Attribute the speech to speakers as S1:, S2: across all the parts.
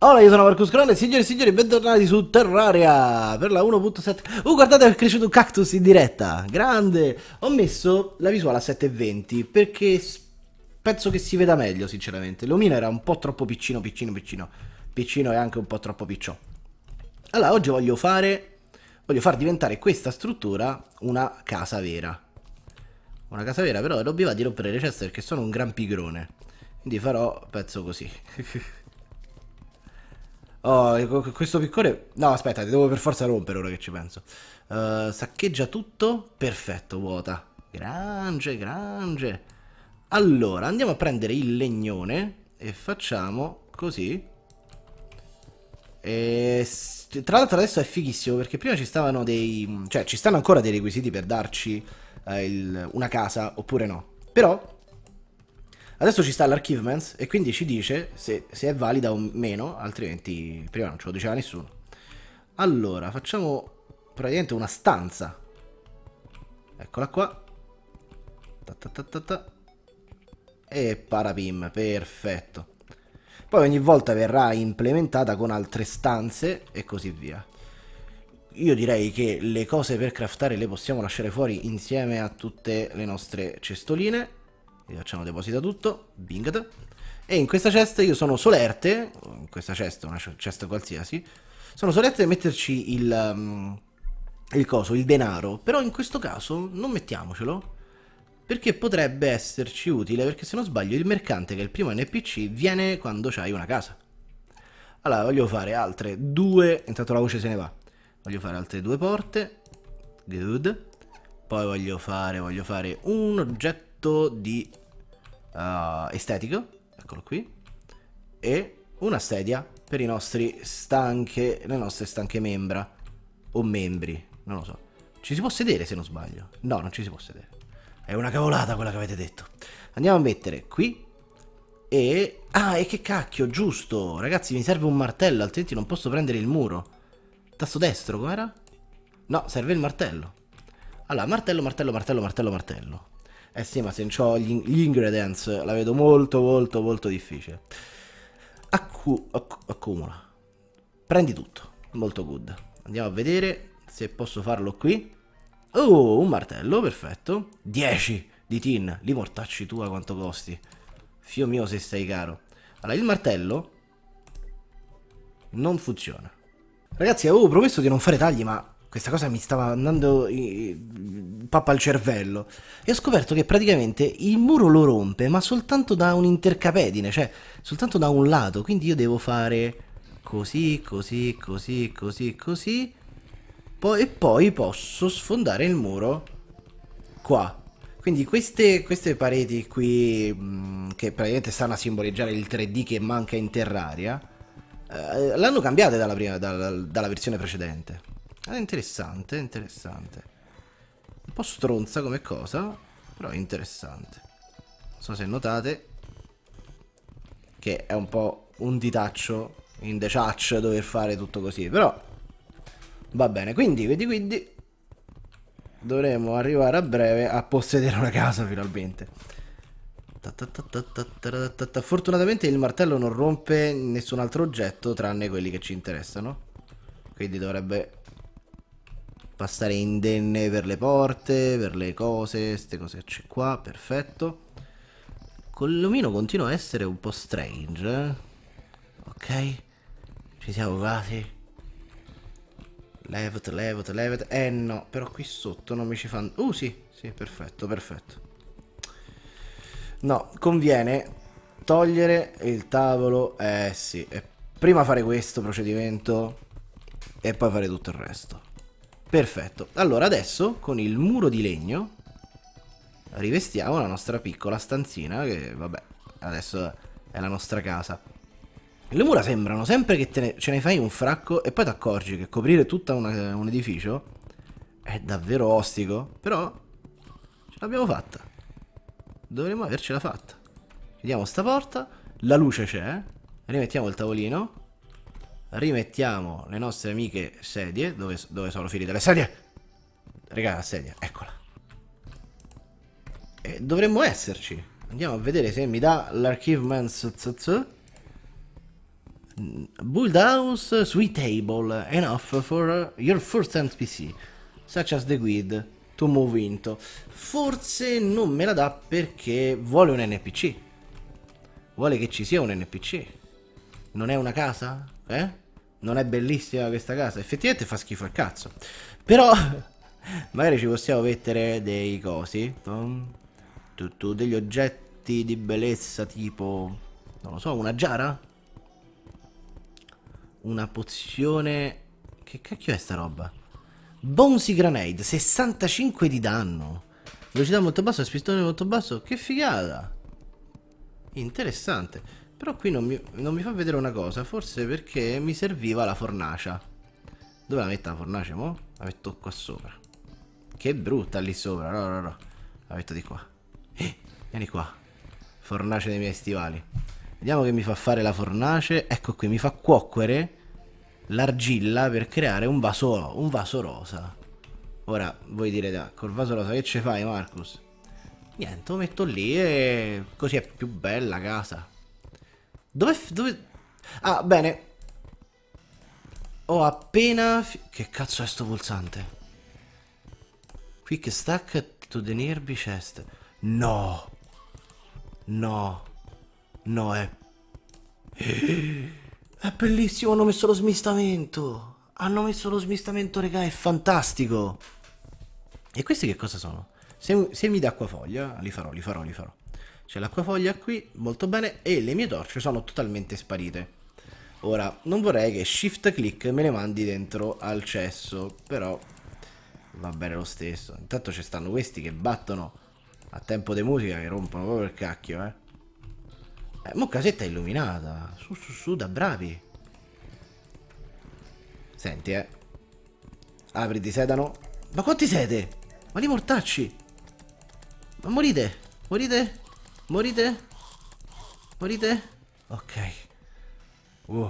S1: Allora, io sono Marcus Crone, signori e signori, bentornati su Terraria per la 1.7. Uh, guardate, è cresciuto un cactus in diretta, grande! Ho messo la visuale a 720 perché penso che si veda meglio, sinceramente. L'omino era un po' troppo piccino, piccino, piccino. Piccino e anche un po' troppo picciò. Allora, oggi voglio fare... Voglio far diventare questa struttura una casa vera. Una casa vera, però non mi va di rompere le ceste perché sono un gran pigrone. Quindi farò, pezzo così. Oh, questo piccone. No, aspetta, devo per forza rompere ora che ci penso. Uh, saccheggia tutto. Perfetto, vuota. Grange, grange. Allora, andiamo a prendere il legnone e facciamo così. E, tra l'altro adesso è fighissimo perché prima ci stavano dei... Cioè, ci stanno ancora dei requisiti per darci eh, il, una casa oppure no. Però Adesso ci sta l'archivements e quindi ci dice se, se, è valida o meno, altrimenti prima non ce lo diceva nessuno. Allora, facciamo praticamente una stanza. Eccola qua. Ta ta ta ta ta. E parapim, perfetto. Poi ogni volta verrà implementata con altre stanze e così via. Io direi che le cose per craftare le possiamo lasciare fuori insieme a tutte le nostre cestoline gli facciamo deposita tutto, binged. E in questa cesta io sono solerte, in questa cesta, una cesta qualsiasi, sono solerte a metterci il, um, il coso, il denaro, però in questo caso non mettiamocelo, perché potrebbe esserci utile, perché se non sbaglio il mercante che è il primo NPC viene quando c'hai una casa. Allora voglio fare altre due, intanto la voce se ne va, voglio fare altre due porte, good, poi voglio fare, voglio fare un oggetto di uh, estetico, eccolo qui, e una sedia per i nostri stanche, le nostre stanche membra o membri, non lo so. Ci si può sedere se non sbaglio? No, non ci si può sedere. È una cavolata quella che avete detto. Andiamo a mettere qui e... Ah, e che cacchio, giusto! Ragazzi, mi serve un martello, altrimenti non posso prendere il muro. Tasto destro, com'era? No, serve il martello. Allora, martello, martello, martello, martello, martello. Eh sì, ma se non ho gli, gli ingredients la vedo molto molto molto difficile. Accu acc accumula. Prendi tutto. Molto good. Andiamo a vedere se posso farlo qui. Oh, un martello, perfetto. 10 di tin. Li mortacci tua quanto costi. Fio mio se stai caro. Allora, il martello non funziona. Ragazzi, avevo promesso di non fare tagli, ma questa cosa mi stava andando pappa al cervello e ho scoperto che praticamente il muro lo rompe ma soltanto da un intercapedine cioè soltanto da un lato, quindi io devo fare così, così, così, così, così poi, e poi posso sfondare il muro qua. Quindi queste, queste pareti qui mh, mm, che praticamente stanno a simboleggiare il 3D che manca in Terraria eh, l'hanno cambiate dalla, prima, dalla, dalla versione precedente. È interessante, interessante. Un po' stronza come cosa, però è interessante. Non so se notate che è un po' un ditaccio in the church dover fare tutto così, però va bene. Quindi, vedi, quindi dovremo arrivare a breve a possedere una casa finalmente. Fortunatamente il martello non rompe nessun altro oggetto tranne quelli che ci interessano. Quindi dovrebbe passare indenne per le porte, per le cose, queste cose c'è qua, perfetto. Col lumino continua a essere un po' strange, eh? Ok, ci siamo quasi. Levat, levat, levat. Eh no, però qui sotto non mi ci fanno... Uh sì, sì, perfetto, perfetto. No, conviene togliere il tavolo. Eh sì, e prima fare questo procedimento e poi fare tutto il resto. Perfetto. Allora adesso con il muro di legno rivestiamo la nostra piccola stanzina che vabbè adesso è la nostra casa. Le mura sembrano sempre che ne, ce ne fai un fracco e poi ti accorgi che coprire tutto un edificio è davvero ostico, però ce l'abbiamo fatta. Dovremmo avercela fatta. Chiudiamo sta porta, la luce c'è, rimettiamo il tavolino rimettiamo le nostre amiche sedie. Dove, dove sono finite le sedie? Regà, la sedia, eccola. E eh, dovremmo esserci. Andiamo a vedere se mi dà l'archivement. Mm, Build house sweet table enough for your first NPC, such as the guide to move into. Forse non me la dà perché vuole un NPC. Vuole che ci sia un NPC. Non è una casa? Eh? Non è bellissima questa casa? Effettivamente fa schifo al cazzo. Però magari ci possiamo mettere dei cosi. Tutto degli oggetti di bellezza tipo... Non lo so, una giara? Una pozione... Che cacchio è sta roba? Bouncy Grenade, 65 di danno. Velocità molto bassa, spistone molto basso. Che figata! Interessante. Però qui non mi, non mi, fa vedere una cosa, forse perché mi serviva la fornacia. Dove la metto la fornace, mo? La metto qua sopra. Che brutta lì sopra, no, no, no. La metto di qua. Eh, vieni qua. Fornace dei miei stivali. Vediamo che mi fa fare la fornace. Ecco qui, mi fa cuocere l'argilla per creare un vaso, un vaso rosa. Ora, voi direte, ah, col vaso rosa che ce fai, Marcus? Niente, lo metto lì e così è più bella casa. Dove, dove... Ah, bene. Ho appena... Che cazzo è sto pulsante? Quick stack to the nearby chest. No. No. No, è... Eh. È bellissimo, hanno messo lo smistamento. Hanno messo lo smistamento, regà, è fantastico. E questi che cosa sono? Semi, semi d'acquafoglia? Li farò, li farò, li farò. C'è l'acquafoglia qui, molto bene, e le mie torce sono totalmente sparite. Ora, non vorrei che shift click me le mandi dentro al cesso, però va bene lo stesso. Intanto ci stanno questi che battono a tempo di musica, che rompono proprio il cacchio, eh. Eh, mo casetta illuminata. Su, su, su, da bravi. Senti, eh. Apriti, sedano. Ma quanti siete? Ma li mortacci? Ma morite? Morite? Morite? Morite? Ok. Uh.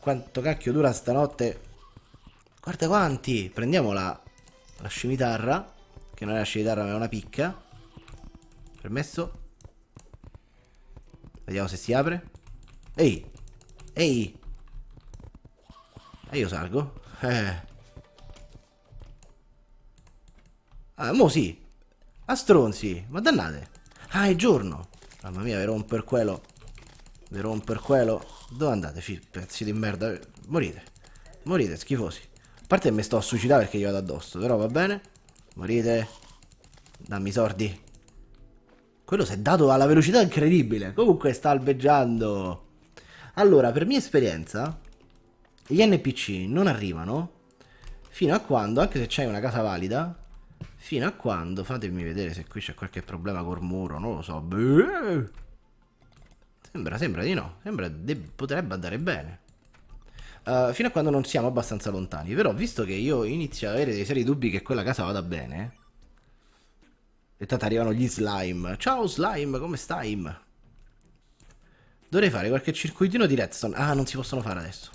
S1: Quanto cacchio dura stanotte? Guarda quanti! Prendiamo la, la scimitarra. Che non è la scimitarra, ma è una picca. Permesso. Vediamo se si apre. Ehi! Ehi! E eh, io salgo. Eh. Ah, mo sì. A ah, stronzi, ma dannate. Ah, è giorno. Mamma mia, vi rompo il quello. Vi rompo il quello. Dove andate, fi, pezzi di merda? Morite. Morite, schifosi. A parte che mi sto a suicidare perché gli vado addosso, però va bene. Morite. Dammi i sordi. Quello si è dato alla velocità incredibile. Comunque sta albeggiando. Allora, per mia esperienza, gli NPC non arrivano fino a quando, anche se c'hai una casa valida, Fino a quando, fatemi vedere se qui c'è qualche problema col muro, non lo so. sembra, sembra di no, sembra de- potrebbe andare bene. Uh, fino a quando non siamo abbastanza lontani. Però visto che io inizio ad avere dei seri dubbi che quella casa vada bene. E tanto arrivano gli slime. Ciao slime, come stai? Dovrei fare qualche circuitino di redstone. Ah, non si possono fare adesso.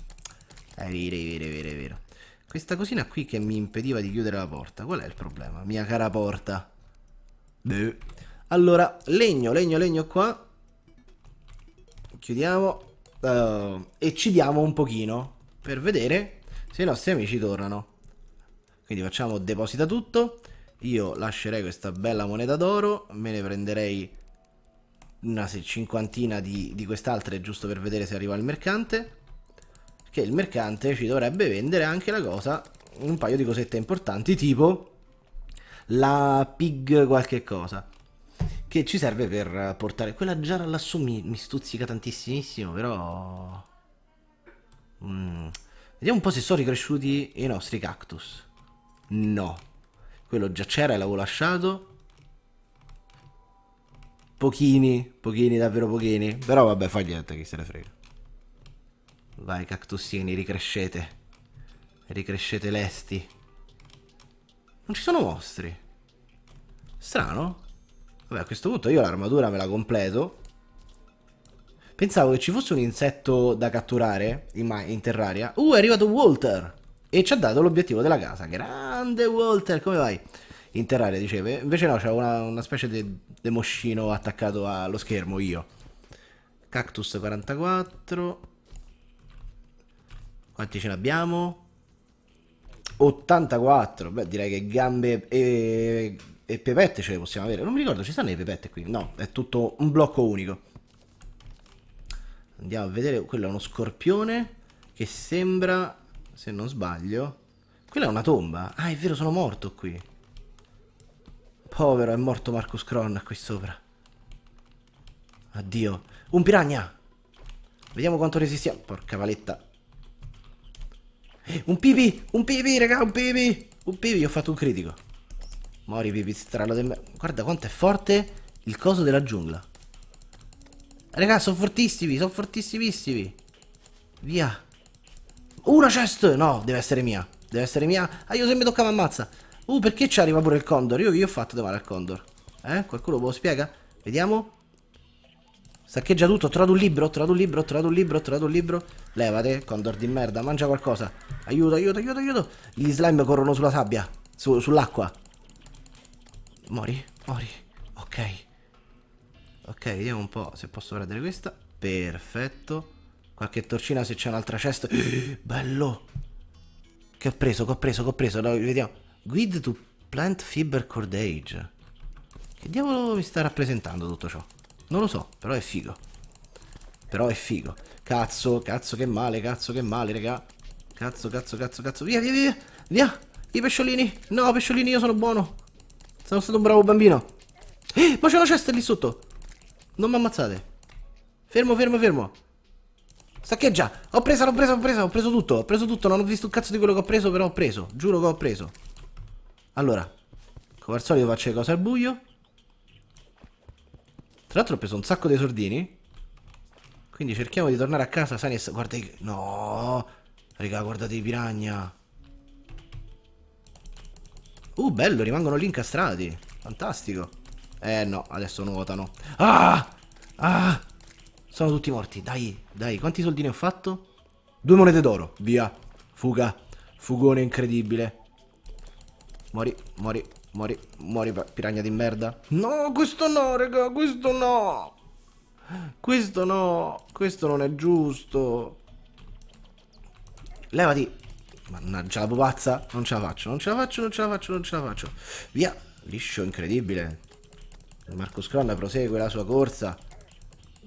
S1: Eh, è vero, è vero, è vero, è vero. Questa cosina qui che mi impediva di chiudere la porta. Qual è il problema? Mia cara porta. Beh. Allora, legno, legno, legno qua. Chiudiamo. Uh, e ci diamo un pochino per vedere se i nostri amici tornano. Quindi facciamo deposita tutto. Io lascerei questa bella moneta d'oro. Me ne prenderei una cinquantina di, di quest'altra giusto per vedere se arriva il mercante che il mercante ci dovrebbe vendere anche la cosa, un paio di cosette importanti, tipo la pig qualche cosa, che ci serve per portare... Quella giara lassù mi, mi stuzzica tantissimo, però... Mm. Vediamo un po' se sono ricresciuti i nostri cactus. No. Quello già c'era e l'avevo lasciato. Pochini, pochini, davvero pochini. Però vabbè, fa niente, chi se ne frega. Vai cactussini, ricrescete. Ricrescete lesti. Non ci sono mostri. Strano. Vabbè, a questo punto io l'armatura me la completo. Pensavo che ci fosse un insetto da catturare in, in terraria. Uh, è arrivato Walter! E ci ha dato l'obiettivo della casa. Grande Walter, come vai? In terraria, diceva. Invece no, c'è una, una, specie di moscino attaccato allo schermo, io. Cactus 44... Quanti ce l'abbiamo? 84. Beh, direi che gambe e, e pepette ce le possiamo avere. Non mi ricordo, ci stanno le pepette qui? No, è tutto un blocco unico. Andiamo a vedere. Quello è uno scorpione che sembra, se non sbaglio... Quella è una tomba. Ah, è vero, sono morto qui. Povero, è morto Marcus Cron qui sopra. Addio. Un piragna! Vediamo quanto resistiamo. Porca valetta. Un pipi, un pipi, raga, un pipi. Un pipi, ho fatto un critico. Mori pipistrello del me. Guarda quanto è forte il coso della giungla. Raga, sono fortissimi, sono fortissimissimi. Via. Una chest. No, deve essere mia. Deve essere mia. Ah, io se mi tocca mi ammazza. Uh, perché ci arriva pure il condor? Io, io ho fatto di male al condor. Eh? Qualcuno lo spiega? Vediamo. Saccheggia tutto, ho trovato un libro, ho trovato un libro, ho trovato un libro, ho trovato un libro. Levate, condor di merda, mangia qualcosa. Aiuto, aiuto, aiuto, aiuto. Gli slime corrono sulla sabbia, su, sull'acqua. Mori, mori. Ok. Ok, vediamo un po' se posso prendere questa. Perfetto. Qualche torcina se c'è un'altra cesta. Bello. Che ho preso, che ho preso, che ho preso. No, vediamo. Guide to plant fiber cordage. Che diavolo mi sta rappresentando tutto ciò? Non lo so, però è figo. Però è figo. Cazzo, cazzo che male, cazzo che male, raga. Cazzo, cazzo, cazzo, cazzo. Via, via, via. Via. I pesciolini. No, pesciolini, io sono buono. Sono stato un bravo bambino. Eh, ma c'è una cesta lì sotto. Non mi ammazzate. Fermo, fermo, fermo. Saccheggia! Ho preso, l'ho preso, ho preso, ho preso tutto, ho preso tutto, non ho visto un cazzo di quello che ho preso, però ho preso, giuro che ho preso. Allora, come al solito faccio le cose al buio, tra l'altro ho preso un sacco di sordini. Quindi cerchiamo di tornare a casa sani Guarda i... No! Raga, guardate i piragna. Uh, bello, rimangono lì incastrati. Fantastico. Eh, no, adesso nuotano. Ah! Ah! Sono tutti morti. Dai, dai. Quanti soldi ho fatto? Due monete d'oro. Via. Fuga. Fugone incredibile. Mori, mori. Muori, muori piragna di merda. No, questo no, raga, questo no. Questo no, questo non è giusto. Levati. Mannaggia la pupazza. Non ce la faccio, non ce la faccio, non ce la faccio, non ce la faccio. Via. Liscio incredibile. Marco Scrolla prosegue la sua corsa.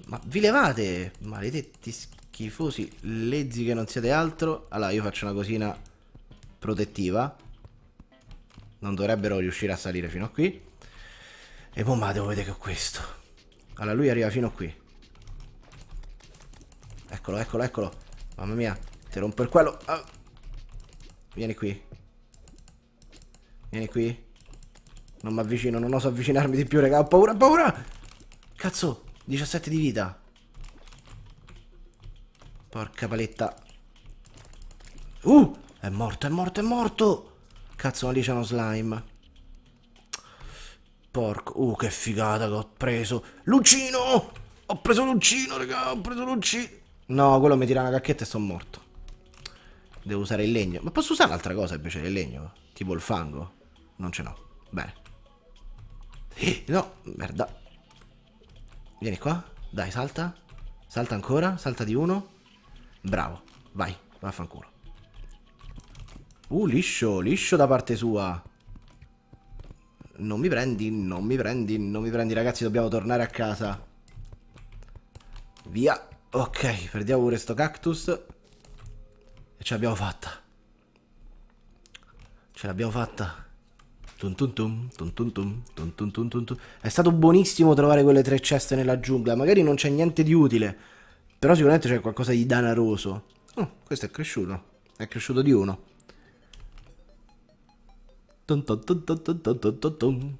S1: Ma vi levate, maledetti schifosi lezzi che non siete altro. Allora, io faccio una cosina protettiva non dovrebbero riuscire a salire fino a qui. E bomba, devo vedere che ho questo. Allora, lui arriva fino a qui. Eccolo, eccolo, eccolo. Mamma mia, ti rompo il quello. Ah. Vieni qui. Vieni qui. Non mi avvicino, non oso avvicinarmi di più, raga. Ho paura, paura. Cazzo, 17 di vita. Porca paletta. Uh, è morto, è morto, è morto. Cazzo, ma lì c'è uno slime. Porco. Uh, che figata che ho preso. Lucino! Ho preso Lucino, raga, ho preso Lucino. No, quello mi tira una cacchetta e sono morto. Devo usare il legno. Ma posso usare un'altra cosa invece del legno? Tipo il fango? Non ce l'ho. Bene. Eh, no, merda. Vieni qua. Dai, salta. Salta ancora. Salta di uno. Bravo. Vai, vaffanculo. Uh, liscio, liscio da parte sua. Non mi prendi, non mi prendi, non mi prendi, ragazzi, dobbiamo tornare a casa. Via. Ok, prendiamo pure sto cactus. E ce l'abbiamo fatta. Ce l'abbiamo fatta. Tum tum tum, tum tum tum, tum tum tum tum tum. È stato buonissimo trovare quelle tre ceste nella giungla. Magari non c'è niente di utile. Però sicuramente c'è qualcosa di danaroso. Oh, questo è cresciuto. È cresciuto di uno. Dun dun dun dun dun dun dun dun dun.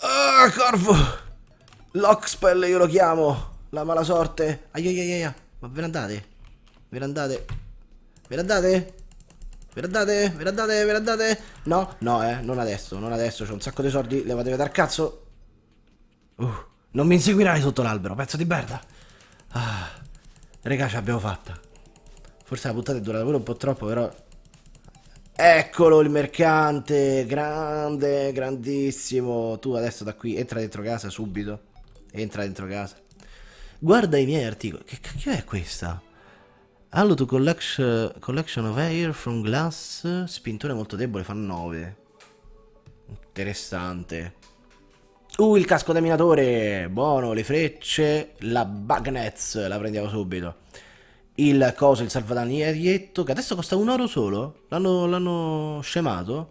S1: Ah, corvo! Lockspell io lo chiamo! La mala sorte! Aiaiaia! Ma ve ne andate? Ve ne andate? Ve ne andate? Ve ne andate? Ve ne andate? Ve ne andate? No? No, eh, non adesso, non adesso. C'ho un sacco di soldi, levatevi dal cazzo! Uh, non mi inseguirai sotto l'albero, pezzo di merda! Ah, regà, ce l'abbiamo fatta! Forse la puntata è durata pure un po' troppo, però... Eccolo il mercante, grande, grandissimo. Tu adesso da qui entra dentro casa subito. Entra dentro casa. Guarda i miei articoli. Che cacchio è questa? Allo to collection, collection of air from glass. Spintone molto debole, fa 9. Interessante. Uh, il casco da minatore. Buono, le frecce. La bagnets, la prendiamo subito il coso, il salvadanierietto, che adesso costa un oro solo. L'hanno scemato.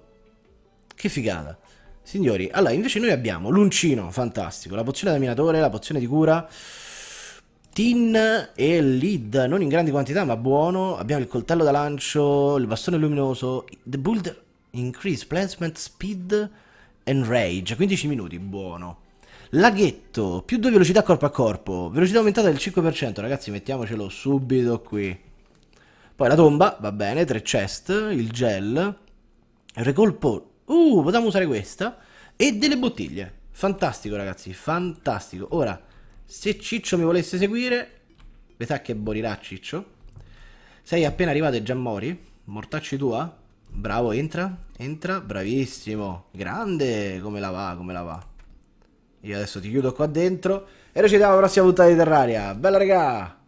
S1: Che figata. Signori, allora invece noi abbiamo l'uncino, fantastico, la pozione da minatore, la pozione di cura, tin e lead, non in grandi quantità ma buono, abbiamo il coltello da lancio, il bastone luminoso, the build increase placement speed and rage, 15 minuti, buono. Laghetto, più 2 velocità corpo a corpo, velocità aumentata del 5%, ragazzi mettiamocelo subito qui. Poi la tomba, va bene, 3 chest, il gel, recolpo, uh, potevamo usare questa, e delle bottiglie. Fantastico ragazzi, fantastico. Ora, se Ciccio mi volesse seguire, vedrà che morirà Ciccio. Sei appena arrivato e già mori, mortacci tua. Bravo, entra, entra, bravissimo, grande, come la va, come la va. Io adesso ti chiudo qua dentro. E noi ci vediamo alla prossima puntata di Terraria. Bella regà!